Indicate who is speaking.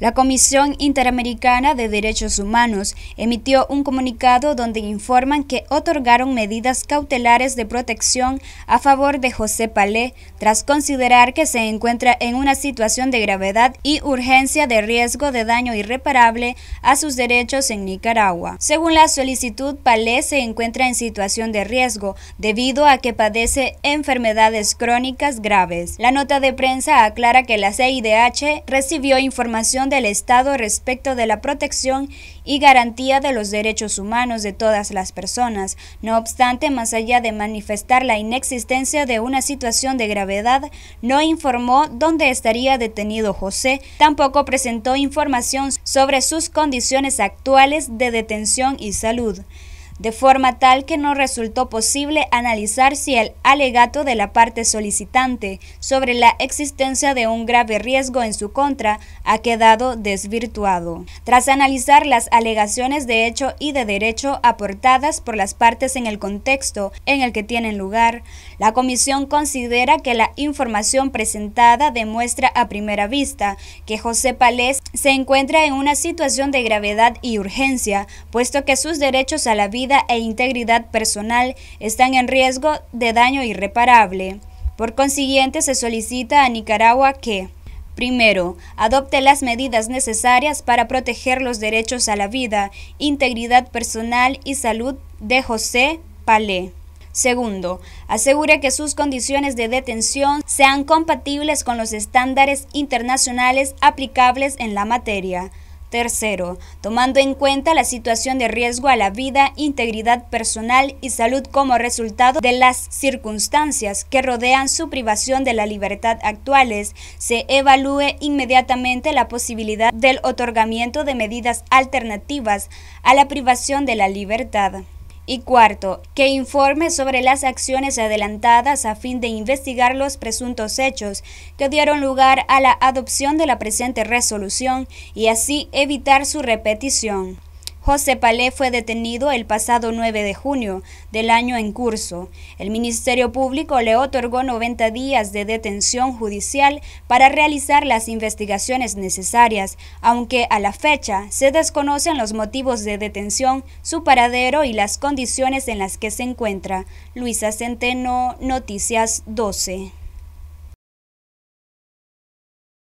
Speaker 1: La Comisión Interamericana de Derechos Humanos emitió un comunicado donde informan que otorgaron medidas cautelares de protección a favor de José Palé tras considerar que se encuentra en una situación de gravedad y urgencia de riesgo de daño irreparable a sus derechos en Nicaragua. Según la solicitud, Palé se encuentra en situación de riesgo debido a que padece enfermedades crónicas graves. La nota de prensa aclara que la CIDH recibió información del Estado respecto de la protección y garantía de los derechos humanos de todas las personas. No obstante, más allá de manifestar la inexistencia de una situación de gravedad, no informó dónde estaría detenido José, tampoco presentó información sobre sus condiciones actuales de detención y salud de forma tal que no resultó posible analizar si el alegato de la parte solicitante sobre la existencia de un grave riesgo en su contra ha quedado desvirtuado. Tras analizar las alegaciones de hecho y de derecho aportadas por las partes en el contexto en el que tienen lugar, la Comisión considera que la información presentada demuestra a primera vista que José Palés se encuentra en una situación de gravedad y urgencia, puesto que sus derechos a la vida vida e integridad personal están en riesgo de daño irreparable. Por consiguiente, se solicita a Nicaragua que Primero, adopte las medidas necesarias para proteger los derechos a la vida, integridad personal y salud de José Palé. Segundo, asegure que sus condiciones de detención sean compatibles con los estándares internacionales aplicables en la materia. Tercero, tomando en cuenta la situación de riesgo a la vida, integridad personal y salud como resultado de las circunstancias que rodean su privación de la libertad actuales, se evalúe inmediatamente la posibilidad del otorgamiento de medidas alternativas a la privación de la libertad. Y cuarto, que informe sobre las acciones adelantadas a fin de investigar los presuntos hechos que dieron lugar a la adopción de la presente resolución y así evitar su repetición. José Palé fue detenido el pasado 9 de junio del año en curso. El Ministerio Público le otorgó 90 días de detención judicial para realizar las investigaciones necesarias, aunque a la fecha se desconocen los motivos de detención, su paradero y las condiciones en las que se encuentra. Luisa Centeno, Noticias 12.